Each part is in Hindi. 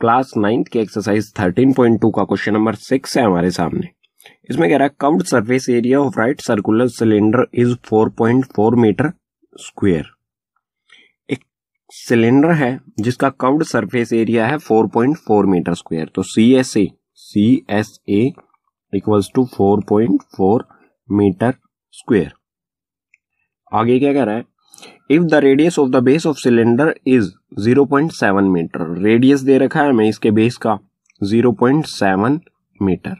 क्लास नाइन्थ के एक्सरसाइज 13.2 का क्वेश्चन नंबर सिक्स है हमारे सामने इसमें कह रहा है curved surface area of right circular cylinder is 4.4 metre square एक सिलेंडर है जिसका कव्ड सरफेस एरिया है 4.4 मीटर स्क्वायर तो C S A C S A equals to 4.4 metre square आगे क्या कह रहा है if the radius of the base of cylinder is 0.7 metre radius दे रखा है हमें इसके बेस का 0.7 मीटर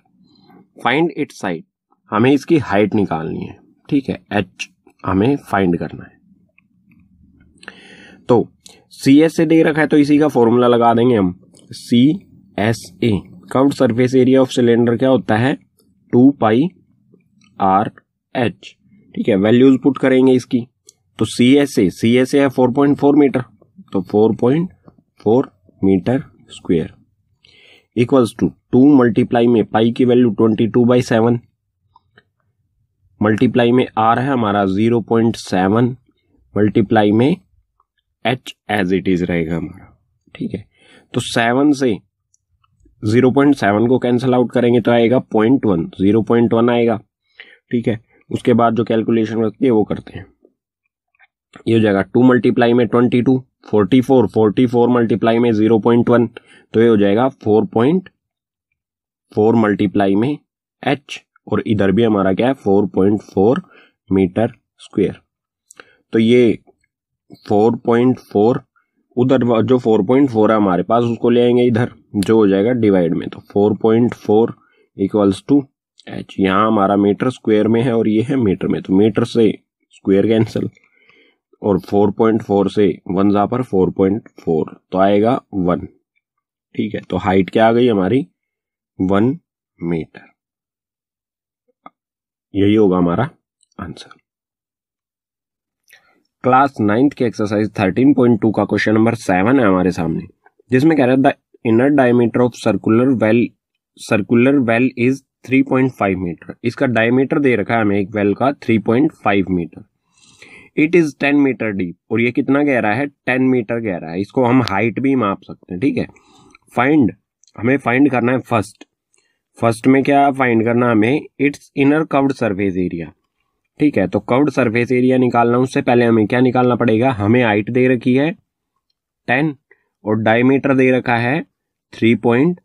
फाइंड इट साइड हमें इसकी हाइट निकालनी है ठीक है एच हमें फाइंड करना है तो सी एस ए दे रखा है तो इसी का फॉर्मूला लगा देंगे हम C S A curve surface area of cylinder क्या होता है टू पाई आर एच ठीक है वैल्यूज पुट करेंगे इसकी तो C S A C S A है फोर पॉइंट फोर मीटर तो four point four metre square equals to two multiply में पाई की value twenty two by seven multiply में आर है हमारा जीरो पॉइंट सेवन मल्टीप्लाई में एच एज इट इज रहेगा हमारा ठीक है तो सेवन से जीरो पॉइंट सेवन को कैंसिल आउट करेंगे तो आएगा point one zero point one आएगा ठीक है उसके बाद जो कैलकुलेशन रखती है वो करते हैं ये हो जाएगा टू मल्टीप्लाई में twenty two forty four forty four multiply में जीरो पॉइंट वन तो ये हो जाएगा फोर पॉइंट फोर मल्टीप्लाई में एच और इधर भी हमारा क्या है four point four metre square तो ये फोर पॉइंट फोर उधर जो फोर पॉइंट फोर है हमारे पास उसको ले आएंगे इधर जो हो जाएगा डिवाइड में तो four point four equals to H यहाँ हमारा मीटर स्क्वेयर में है और ये है मीटर में तो मीटर से स्क्वेयर कैंसिल और 4.4 से वन जा पर 4.4 तो आएगा वन ठीक है तो हाइट क्या आ गई हमारी वन मीटर यही होगा हमारा आंसर क्लास नाइन्थ के एक्सरसाइज 13.2 का क्वेश्चन नंबर सेवन है हमारे सामने जिसमें कह रहे हैं the inner diameter of circular well circular well is 3.5 metre इसका डायमीटर दे रखा है हमें एक वेल का 3.5 metre it is ten metre deep और ये कितना गहरा है टेन मीटर गहरा है इसको हम हाइट भी माप सकते हैं ठीक है फाइंड हमें फाइंड करना है फर्स्ट फर्स्ट में क्या फाइंड करना हमें its inner covered surface area ठीक है तो कवर्ड सरफेस एरिया निकालना उससे पहले हमें क्या निकालना पड़ेगा हमें हाइट दे रखी है टेन और डायमीटर दे रखा है थ्री पॉइंट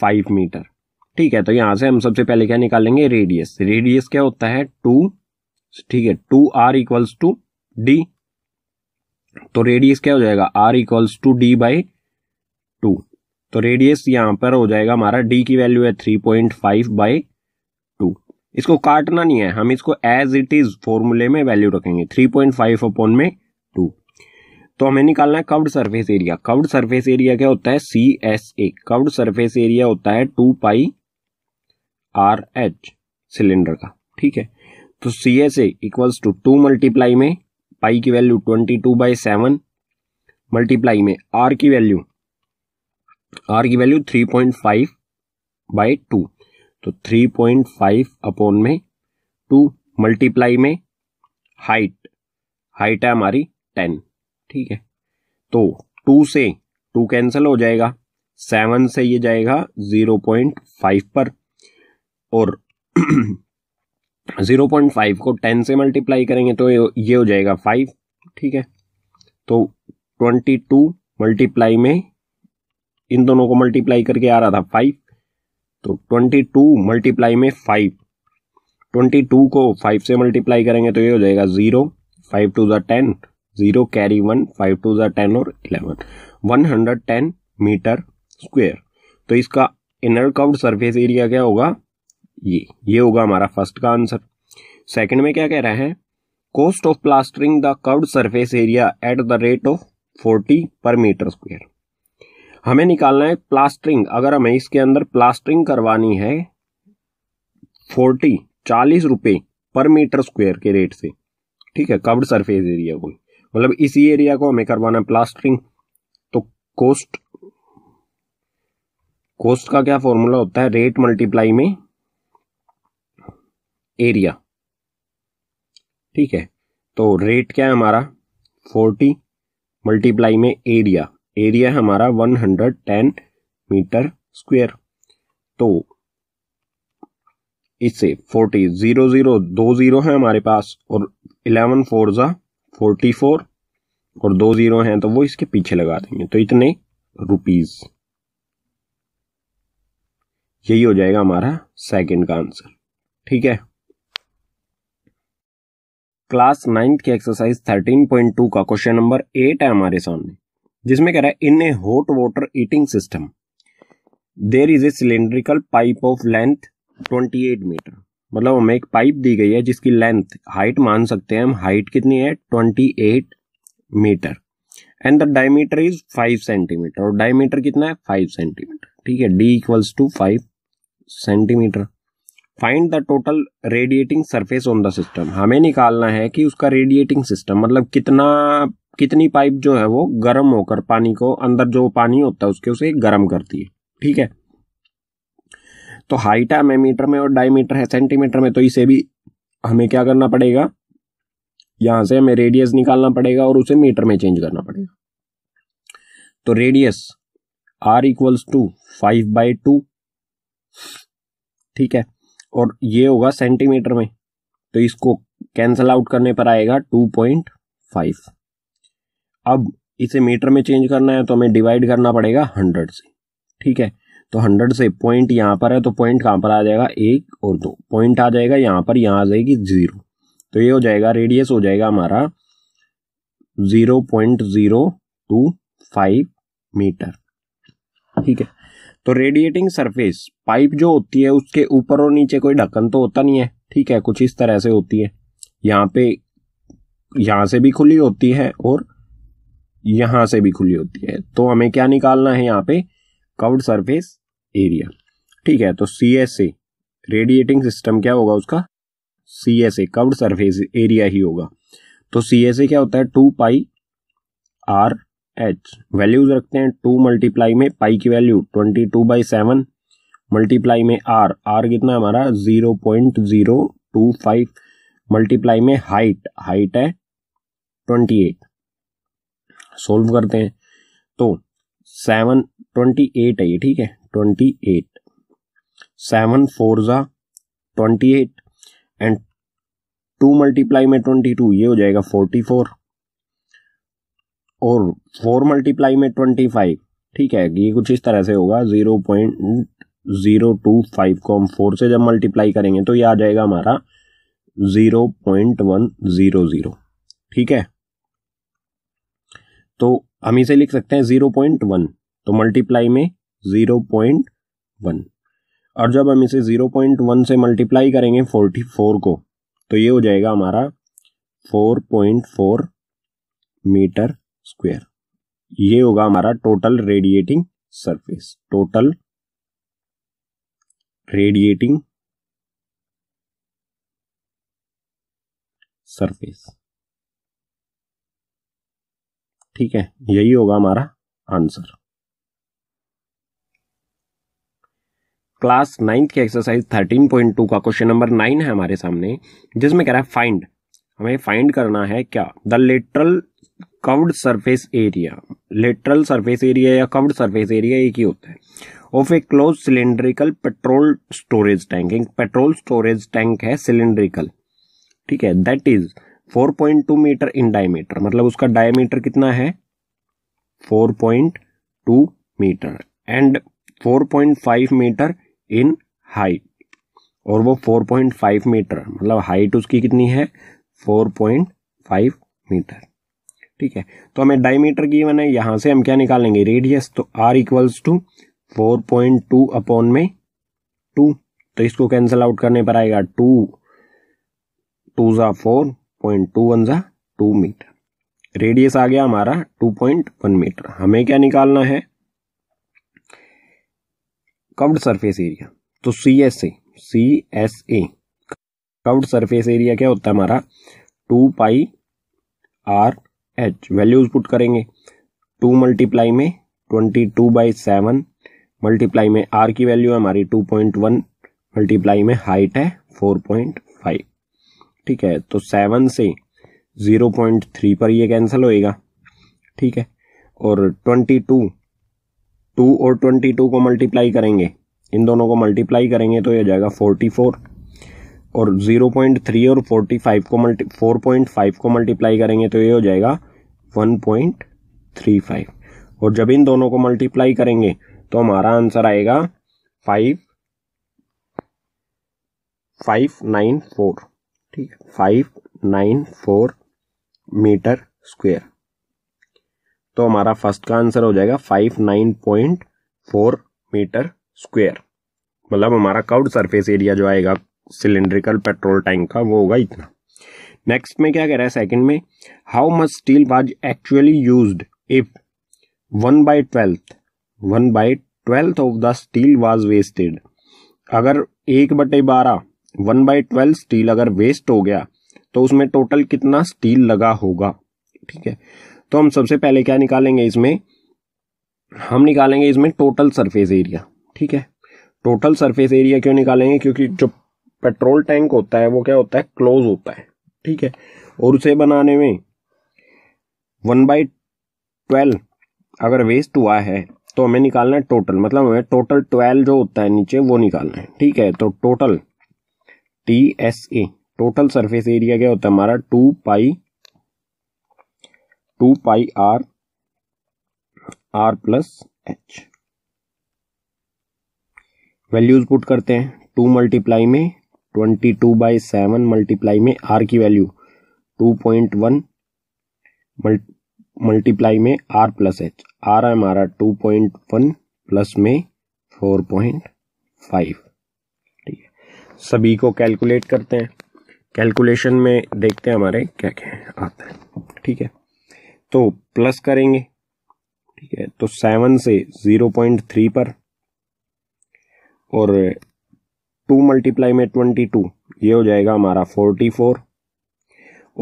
फाइव मीटर ठीक है तो यहां से हम सबसे पहले क्या निकालेंगे रेडियस रेडियस क्या होता है टू ठीक है two R equals to D तो रेडियस क्या हो जाएगा R equals to D by two तो रेडियस यहां पर हो जाएगा हमारा डी की वैल्यू है three point five by two इसको काटना नहीं है हम इसको एज इट इज फॉर्मूले में वैल्यू रखेंगे थ्री पॉइंट फाइव अपॉन में टू तो हमें निकालना है curved surface area curved surface area क्या होता है C S A curved surface area होता है two pi R H cylinder का ठीक है तो C S A equals to two multiply में पाई की value twenty two by seven multiply में आर की वैल्यू आर की value three point five by two तो थ्री पॉइंट फाइव अपॉन में टू मल्टीप्लाई में हाइट हाइट है हमारी टेन ठीक है तो टू से टू कैंसिल हो जाएगा सेवन से ये जाएगा जीरो पॉइंट फाइव पर और ज़ीरो पॉइंट फाइव को टेन से मल्टीप्लाई करेंगे तो ये हो जाएगा फाइव ठीक है तो ट्वेंटी टू मल्टीप्लाई में इन दोनों को मल्टीप्लाई करके आ रहा था फाइव तो ट्वेंटी टू मल्टीप्लाई में फाइव ट्वेंटी टू को फाइव से मल्टीप्लाई करेंगे तो ये हो जाएगा ज़ीरो फाइव टू ज़ा ten zero carry one five two ज़ा टेन और eleven one hundred ten metre square तो इसका इनर कर्व्ड सरफेस एरिया क्या होगा ये ये होगा हमारा फर्स्ट का आंसर सेकंड में क्या कह रहा है cost of plastering the curved surface area at the rate of forty per metre square हमें निकालना है प्लास्टरिंग अगर हमें इसके अंदर प्लास्टरिंग करवानी है फोर्टी चालीस रुपये पर मीटर स्क्वायर के रेट से ठीक है कवर्ड सरफेस एरिया को मतलब इसी एरिया को हमें करवाना है प्लास्टरिंग तो कोस्ट कोस्ट का क्या फॉर्मूला होता है रेट मल्टीप्लाई में एरिया ठीक है तो रेट क्या है हमारा फोर्टी मल्टीप्लाई में एरिया एरिया हमारा one hundred ten metre square तो इससे फोर्टी जीरो जीरो दो जीरो है हमारे पास और इलेवन फोर ज़ा फोर्टी फोर और दो जीरो हैं तो वो इसके पीछे लगा देंगे तो इतने रुपीज यही हो जाएगा हमारा सेकंड का आंसर ठीक है क्लास नाइन्थ के एक्सरसाइज 13.2 का क्वेश्चन नंबर एट है हमारे सामने जिसमें कह रहा है in a hot water heating system there is a cylindrical pipe of length 28 metre मतलब हमें एक पाइप दी गई है जिसकी लेंथ हाइट मान सकते हैं हम हाइट कितनी है 28 metre and the diameter is 5 centimetre और डायमीटर कितना है 5 सेंटीमीटर ठीक है D equals to five centimetre find the total radiating surface on the system हमें निकालना है कि उसका रेडिएटिंग सिस्टम मतलब कितना कितनी पाइप जो है वो गर्म होकर पानी को अंदर जो पानी होता है उसके उसे गर्म करती है ठीक है तो हाइट है मीटर में और डायमीटर है सेंटीमीटर में तो इसे भी हमें क्या करना पड़ेगा यहां से हमें रेडियस निकालना पड़ेगा और उसे मीटर में चेंज करना पड़ेगा तो radius R equals to five by two ठीक है और ये होगा सेंटीमीटर में तो इसको कैंसल आउट करने पर आएगा टू पॉइंट फाइव अब इसे मीटर में चेंज करना है तो हमें डिवाइड करना पड़ेगा हंड्रेड से ठीक है तो हंड्रेड से पॉइंट यहाँ पर है तो पॉइंट कहाँ पर आ जाएगा एक और दो पॉइंट आ जाएगा यहाँ पर यहाँ आ जाएगी जीरो तो ये हो जाएगा रेडियस हो जाएगा हमारा zero point zero two five metre ठीक है तो रेडिएटिंग सरफेस पाइप जो होती है उसके ऊपर और नीचे कोई ढक्कन तो होता नहीं है ठीक है कुछ इस तरह से होती है यहाँ पे यहाँ से भी खुली होती है और यहाँ से भी खुली होती है तो हमें क्या निकालना है यहाँ पे कवर्ड सरफेस एरिया ठीक है तो C S A radiating system क्या होगा उसका C S A covered surface area ही होगा तो सी एस ए क्या होता है two pi R H values रखते हैं टू मल्टीप्लाई में पाई की value twenty two by seven multiply में आर आर कितना हमारा zero point zero two five multiply में हाइट हाइट है ट्वेंटी एट सोल्व करते हैं तो सेवन ट्वेंटी एट है ये ठीक है ट्वेंटी एट सेवन फोर ज़ा twenty eight and two multiply में ट्वेंटी टू ये हो जाएगा फोर्टी फोर और फोर मल्टीप्लाई में ट्वेंटी फाइव ठीक है ये कुछ इस तरह से होगा zero point zero two five को हम फोर से जब मल्टीप्लाई करेंगे तो ये आ जाएगा हमारा zero point one zero zero ठीक है तो हम इसे लिख सकते हैं ज़ीरो पॉइंट वन तो मल्टीप्लाई में ज़ीरो पॉइंट वन और जब हम इसे ज़ीरो पॉइंट वन से मल्टीप्लाई करेंगे फोर्टी फोर को तो ये हो जाएगा हमारा four point four metre square ये होगा हमारा total radiating surface total radiating surface ठीक है यही होगा हमारा आंसर क्लास नाइन्थ की एक्सरसाइज थर्टीन पॉइंट टू का क्वेश्चन नंबर नाइन है हमारे सामने जिसमें कह रहा है फाइंड हमें फाइंड करना है क्या the lateral covered surface area lateral surface area या कवर्ड सरफेस एरिया एक ही होता है of a close cylindrical petrol storage tank एक पेट्रोल स्टोरेज टैंक है सिलेंड्रिकल ठीक है that is 4.2 metre in diameter मतलब उसका डायमीटर कितना है 4.2 metre and 4.5 metre in height और वो 4.5 मीटर मतलब हाइट उसकी कितनी है 4.5 मीटर ठीक है तो हमें डायमीटर की वन है से हम क्या निकालेंगे रेडियस तो R equals to four point two upon में टू तो इसको कैंसिल आउट करने पर आएगा टू टू ज़ा फोर पॉइंट टू वन ज़ा टू मीटर रेडियस आ गया हमारा टू पॉइंट वन मीटर हमें क्या निकालना है कवर्ड सरफेस एरिया तो C S A C S A curved surface area क्या होता है हमारा two pi R H values put करेंगे टू मल्टीप्लाई में twenty two by seven multiply में आर की वैल्यू है हमारी टू पॉइंट वन मल्टीप्लाई में हाइट है फोर पॉइंट फाइव ठीक है तो सेवन से ज़ीरो पॉइंट थ्री पर ये कैंसिल होएगा ठीक है और ट्वेंटी टू टू और ट्वेंटी टू को मल्टीप्लाई करेंगे इन दोनों को मल्टीप्लाई करेंगे तो ये जाएगा फोर्टी फोर और ज़ीरो पॉइंट थ्री और फोर्टी फाइव को मल्टी फोर पॉइंट फाइव को मल्टीप्लाई करेंगे तो ये हो जाएगा वन पॉइंट थ्री फाइव और जब इन दोनों को मल्टीप्लाई करेंगे तो हमारा आंसर आएगा फाइव फाइव नाइन फोर ठीक है five nine four metre square तो हमारा फर्स्ट का आंसर हो जाएगा five nine point four metre square मतलब हमारा कर्व्ड सरफेस एरिया जो आएगा सिलेंड्रिकल पेट्रोल टैंक का वो होगा इतना नेक्स्ट में क्या कह रहा है सेकंड में how much steel was actually used if one by twelfth one by twelfth of the steel was wasted अगर एक बटे बारह वन बाय ट्वेल्व स्टील अगर वेस्ट हो गया तो उसमें टोटल कितना स्टील लगा होगा ठीक है तो हम सबसे पहले क्या निकालेंगे इसमें हम निकालेंगे इसमें टोटल सरफेस एरिया ठीक है टोटल सरफेस एरिया क्यों निकालेंगे क्योंकि जो पेट्रोल टैंक होता है वो क्या होता है क्लोज होता है ठीक है और उसे बनाने में वन बाई ट्वेल्व अगर वेस्ट हुआ है तो हमें निकालना है टोटल मतलब हमें टोटल ट्वेल्व जो होता है नीचे वो निकालना है ठीक है तो total T S A total surface area क्या होता है हमारा two pi two pi R R plus H values put करते हैं टू मल्टीप्लाई में twenty two by seven multiply में आर की value two point one multiply में आर प्लस एच आर है हमारा टू पॉइंट वन प्लस में फोर पॉइंट फाइव ठीक है सभी को कैलकुलेट करते हैं कैलकुलेशन में देखते हैं हमारे क्या क्या आता है ठीक है तो प्लस करेंगे ठीक है तो सेवन से ज़ीरो पॉइंट थ्री पर और टू मल्टीप्लाई में ट्वेंटी टू ये हो जाएगा हमारा फोर्टी फोर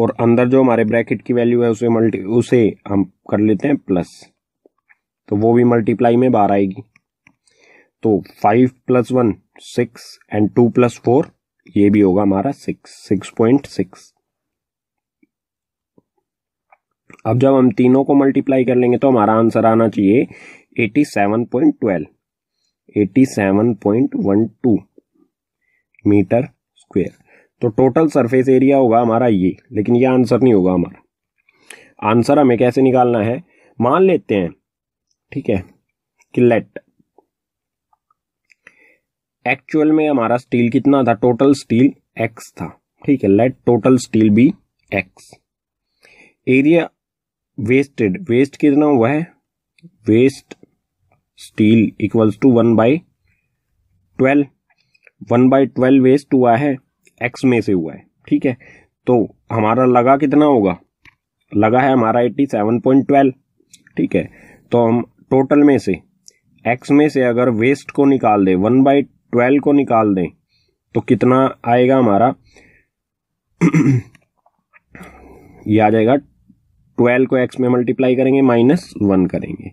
और अंदर जो हमारे ब्रैकेट की वैल्यू है उसे मल्टी उसे हम कर लेते हैं प्लस तो वो भी मल्टीप्लाई में बाहर आएगी तो five plus one six and two plus four ये भी होगा हमारा सिक्स सिक्स पॉइंट सिक्स अब जब हम तीनों को मल्टीप्लाई कर लेंगे तो हमारा आंसर आना चाहिए eighty seven point twelve eighty seven point one two metre square तो टोटल सरफेस एरिया होगा हमारा ये लेकिन ये आंसर नहीं होगा हमारा आंसर हमें कैसे निकालना है मान लेते हैं ठीक है कि लेट एक्चुअल में हमारा स्टील कितना था टोटल स्टील एक्स था ठीक है let total steel be X area wasted waste कितना हुआ है waste steel equals to one by twelve one by twelve waste to आया है एक्स में से हुआ है ठीक है तो हमारा लगा कितना होगा लगा है हमारा एट्टी सेवन पॉइंट ट्वेल्व ठीक है तो हम टोटल में से एक्स में से अगर वेस्ट को निकाल दें वन बाई ट्वेल्व को निकाल दें तो कितना आएगा हमारा ये आ जाएगा ट्वेल्व को एक्स में मल्टीप्लाई करेंगे माइनस वन करेंगे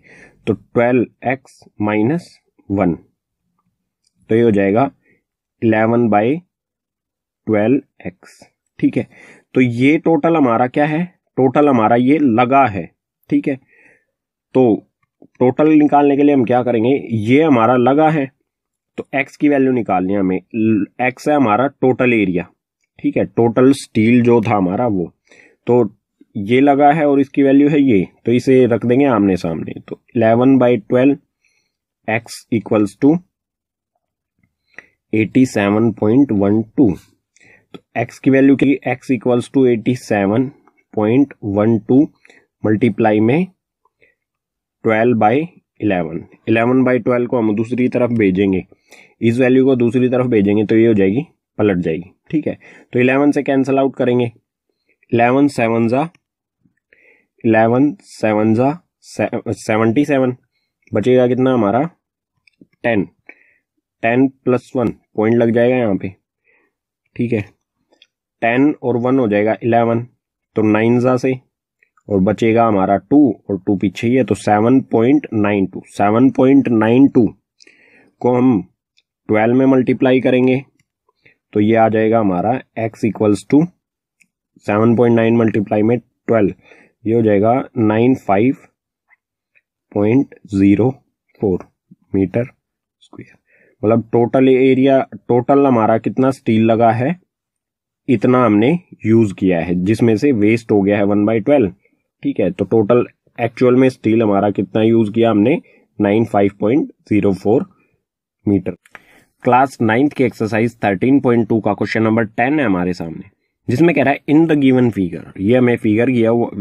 तो ट्वेल्व एक्स माइनस वन तो ये हो जाएगा इलेवन बाई ट्वेल्व एक्स ठीक है तो ये टोटल हमारा क्या है टोटल हमारा ये लगा है ठीक है तो टोटल निकालने के लिए हम क्या करेंगे ये हमारा लगा है तो x की वैल्यू निकालनी है हमें x है हमारा टोटल एरिया ठीक है टोटल स्टील जो था हमारा वो तो ये लगा है और इसकी वैल्यू है ये तो इसे रख देंगे आमने सामने तो eleven by twelve X equals to eighty seven point one two तो एक्स की वैल्यू की X equals to eighty seven point one two multiply में twelve by eleven eleven by twelve को हम दूसरी तरफ भेजेंगे इस वैल्यू को दूसरी तरफ भेजेंगे तो ये हो जाएगी पलट जाएगी ठीक है तो इलेवन से कैंसिल आउट करेंगे इलेवन सेवन ज़ा इलेवन सेवन ज़ा सेवेंटी सेवन बचेगा कितना हमारा ten ten plus one point लग जाएगा यहाँ पे ठीक है टेन और वन हो जाएगा इलेवन तो नाइन जा से और बचेगा हमारा टू और टू पीछे ही है तो seven point nine two seven point nine two को हम ट्वेल्व में मल्टीप्लाई करेंगे तो ये आ जाएगा हमारा X equals to seven point nine multiply में ट्वेल्व ये हो जाएगा nine five point zero four metre square मतलब टोटल एरिया टोटल हमारा कितना स्टील लगा है इतना हमने यूज किया है जिसमें से वेस्ट हो गया है वन बाई ट्वेल्व ठीक है तो टोटल एक्चुअल में स्टील हमारा कितना यूज किया हमने nine five point zero four metre class ninth की एक्सरसाइज थर्टीन पॉइंट टू का क्वेश्चन नंबर टेन है हमारे सामने जिसमें कह रहा है इन द गिवन फिगर ये हमें फिगर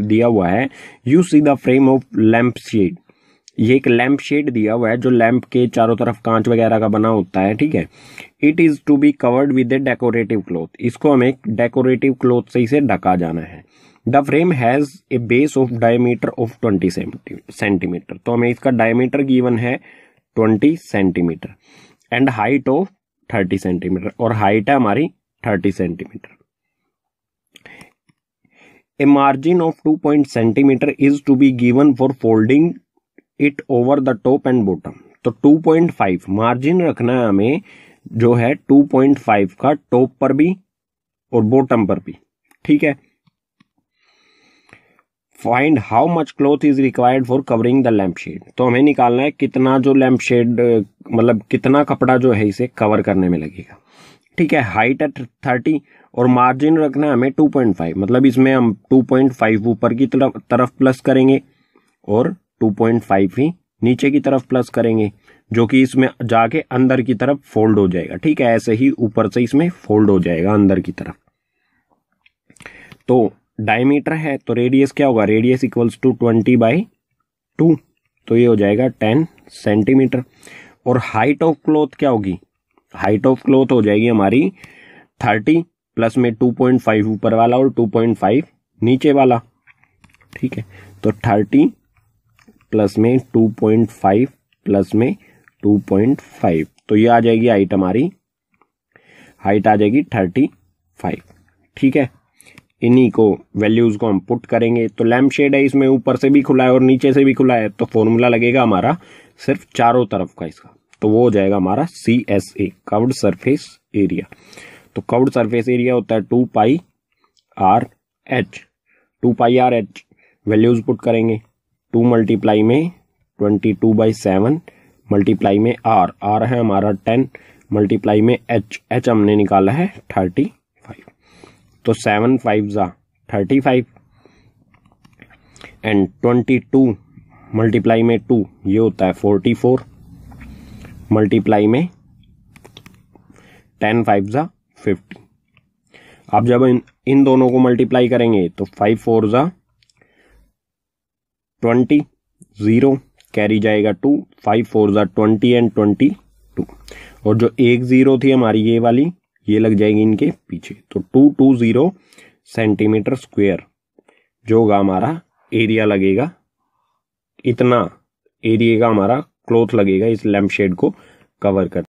दिया हुआ है you see the frame of lamp shade ये एक लैंप शेड दिया हुआ है जो लैम्प के चारों तरफ कांच वगैरह का बना होता है ठीक है it is to be covered with a decorative cloth इसको हमें डेकोरेटिव क्लोथ से इसे ढका जाना है the frame has a base of diameter of twenty centimetre तो हमें इसका डायमीटर गिवन है twenty centimetre and height of thirty centimetre और हाइट है हमारी thirty centimetre a margin of two point centimetre is to be given for folding it over the top and bottom तो 2.5 मार्जिन रखना है हमें जो है 2.5 का टॉप पर भी और बॉटम पर भी ठीक है find how much cloth is required for covering the lamp shade तो हमें निकालना है कितना जो लैम्प शेड मतलब कितना कपड़ा जो है इसे कवर करने में लगेगा ठीक है हाइट एट थर्टी और मार्जिन रखना है हमें टू पॉइंट फाइव मतलब इसमें हम टू पॉइंट फाइव ऊपर की तरफ तरफ प्लस करेंगे और 2.5 ही नीचे की तरफ प्लस करेंगे जो कि इसमें जाके अंदर की तरफ फोल्ड हो जाएगा ठीक है ऐसे ही ऊपर से इसमें फोल्ड हो जाएगा अंदर की तरफ तो डायमीटर है तो रेडियस क्या होगा radius equals to twenty by two तो ये हो जाएगा टेन सेंटीमीटर और हाइट ऑफ क्लोथ क्या होगी हाइट ऑफ क्लोथ हो जाएगी हमारी थर्टी प्लस में टू पॉइंट फाइव ऊपर वाला और टू पॉइंट फाइव नीचे वाला ठीक है तो थर्टी प्लस में टू पॉइंट फाइव प्लस में टू पॉइंट फाइव तो ये आ जाएगी हाइट हमारी हाइट आ जाएगी थर्टी फाइव ठीक है इन्हीं को वैल्यूज़ को हम पुट करेंगे तो लैम्प शेड है इसमें ऊपर से भी खुला है और नीचे से भी खुला है तो फॉर्मूला लगेगा हमारा सिर्फ चारों तरफ का इसका तो वो हो जाएगा हमारा C S A covered surface area तो कवर्ड सरफेस एरिया होता है two pi R H two pi R H values put करेंगे टू मल्टीप्लाई में twenty two by seven multiply में आर आर है हमारा टेन मल्टीप्लाई में एच एच हमने निकाला है थर्टी फाइव तो सेवन फाइव ज़ा thirty five and twenty two multiply में टू ये होता है फोर्टी फोर मल्टीप्लाई में टेन फाइव ज़ा फिफ्टी आप जब इन इन दोनों को मल्टीप्लाई करेंगे तो फाइव फोर ज़ा ट्वेंटी ज़ीरो कैरी जाएगा टू फाइव फोर जार ट्वेंटी एंड ट्वेंटी टू और जो एक ज़ीरो थी हमारी ये वाली ये लग जाएगी इनके पीछे तो two two zero centimetre square जो होगा हमारा एरिया लगेगा इतना एरिया का हमारा क्लोथ लगेगा इस लैम्प शेड को कवर कर